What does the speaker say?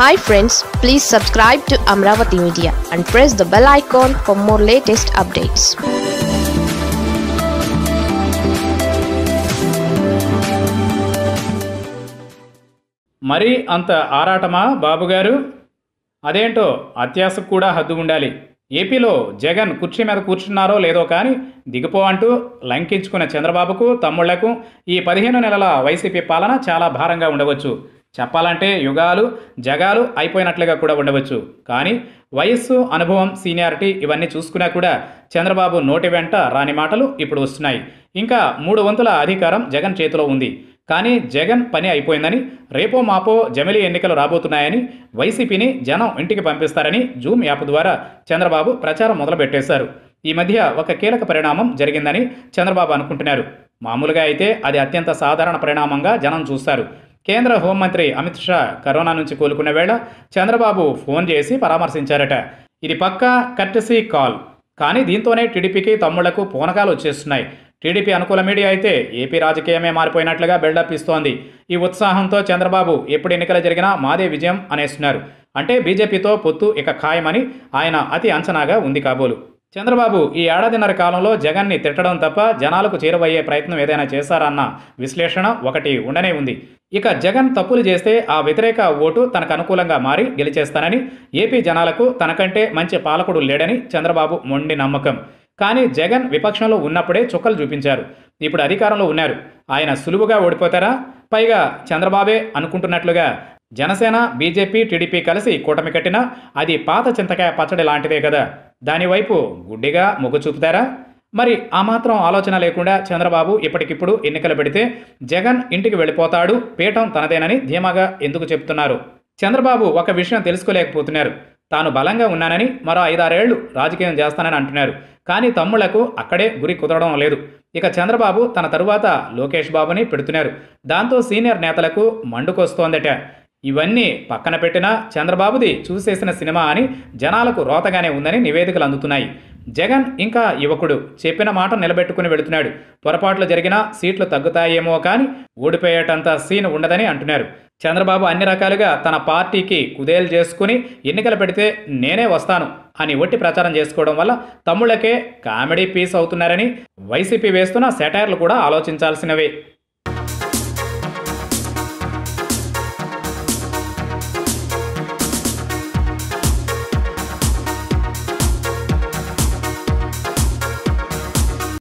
hi friends please subscribe to Amaravati media and press the bell icon for more latest updates మరి అంత ఆరాటమా బాబుగారు అదేంటో అత్యాసకు కూడా హద్దు ఉండాలి ఏపీలో జగన్ కుర్చీ మీద కూర్చున్నారో లేదో కానీ దిగిపో అంటూ లంకించుకున్న చంద్రబాబుకు తమ్ముళ్లకు ఈ పదిహేను నెలల వైసీపీ పాలన చాలా భారంగా ఉండవచ్చు చెప్పాలంటే యుగాలు జగాలు అయిపోయినట్లుగా కూడా ఉండవచ్చు కానీ వయస్సు అనుభవం సీనియారిటీ ఇవన్నీ చూసుకున్నా కూడా చంద్రబాబు నోటి వెంట రాని మాటలు ఇప్పుడు వస్తున్నాయి ఇంకా మూడు వంతుల అధికారం జగన్ చేతిలో ఉంది కానీ జగన్ పని అయిపోయిందని రేపో మాపో జమిలీ ఎన్నికలు రాబోతున్నాయని వైసీపీని జనం ఇంటికి పంపిస్తారని జూమ్ యాప్ ద్వారా చంద్రబాబు ప్రచారం మొదలుపెట్టేశారు ఈ మధ్య ఒక కీలక పరిణామం జరిగిందని చంద్రబాబు అనుకుంటున్నారు మామూలుగా అయితే అది అత్యంత సాధారణ పరిణామంగా జనం చూస్తారు కేంద్ర హోంమంత్రి అమిత్ షా కరోనా నుంచి కోలుకున్న వేళ చంద్రబాబు ఫోన్ చేసి పరామర్శించారట ఇది పక్కా కట్టసీ కాల్ కానీ దీంతోనే టీడీపీకి తమ్ముళ్లకు పూనకాలు వచ్చేస్తున్నాయి టీడీపీ అనుకూల మీడియా అయితే ఏపీ రాజకీయమే మారిపోయినట్లుగా బిల్డప్ ఇస్తోంది ఈ ఉత్సాహంతో చంద్రబాబు ఎప్పుడు ఎన్నికలు జరిగినా మాదే విజయం అనేస్తున్నారు అంటే బీజేపీతో పొత్తు ఇక ఖాయమని ఆయన అతి అంచనాగా ఉంది కాబోలు చంద్రబాబు ఈ ఏడాదిన్నర కాలంలో జగన్ని తిట్టడం తప్ప జనాలకు చేరువయ్యే ప్రయత్నం ఏదైనా చేశారన్న విశ్లేషణ ఒకటి ఉండనే ఉంది ఇక జగన్ తప్పులు చేస్తే ఆ వ్యతిరేక ఓటు తనకు అనుకూలంగా మారి గెలిచేస్తానని ఏపీ జనాలకు తనకంటే మంచి పాలకుడు లేడని చంద్రబాబు మొండి నమ్మకం కానీ జగన్ విపక్షంలో ఉన్నప్పుడే చుక్కలు చూపించారు ఇప్పుడు అధికారంలో ఉన్నారు ఆయన సులువుగా ఓడిపోతారా పైగా చంద్రబాబే అనుకుంటున్నట్లుగా జనసేన బీజేపీ టీడీపీ కలిసి కూటమి కట్టినా అది పాత చింతకాయ పచ్చడి లాంటిదే కదా దానివైపు గుడ్డిగా మొగ్గు చూపుతారా మరి ఆ మాత్రం ఆలోచన లేకుండా చంద్రబాబు ఇప్పటికిప్పుడు ఎన్నికలు పెడితే జగన్ ఇంటికి వెళ్ళిపోతాడు పీఠం తనదేనని ధీమాగా ఎందుకు చెప్తున్నారు చంద్రబాబు ఒక విషయం తెలుసుకోలేకపోతున్నారు తాను బలంగా ఉన్నానని మరో ఐదారేళ్లు రాజకీయం చేస్తానని అంటున్నారు కానీ తమ్ముళ్లకు అక్కడే గురి కుదరడం లేదు ఇక చంద్రబాబు తన తరువాత లోకేష్ బాబుని పెడుతున్నారు దాంతో సీనియర్ నేతలకు మండుకొస్తోందట ఇవన్నీ పక్కన పెట్టినా చంద్రబాబుది చూసేసిన సినిమా అని జనాలకు రోతగానే ఉందని నివేదికలు అందుతున్నాయి జగన్ ఇంకా యువకుడు చెప్పిన మాట నిలబెట్టుకుని వెళుతున్నాడు పొరపాట్లు జరిగినా సీట్లు తగ్గుతాయేమో కానీ ఓడిపోయేటంత సీన్ ఉండదని అంటున్నారు చంద్రబాబు అన్ని రకాలుగా తన పార్టీకి కుదేలు చేసుకుని ఎన్నికలు పెడితే నేనే వస్తాను అని ఒట్టి ప్రచారం చేసుకోవడం వల్ల తమ్ముళ్ళకే కామెడీ పీస్ అవుతున్నారని వైసీపీ వేస్తున్న సెటైర్లు కూడా ఆలోచించాల్సినవే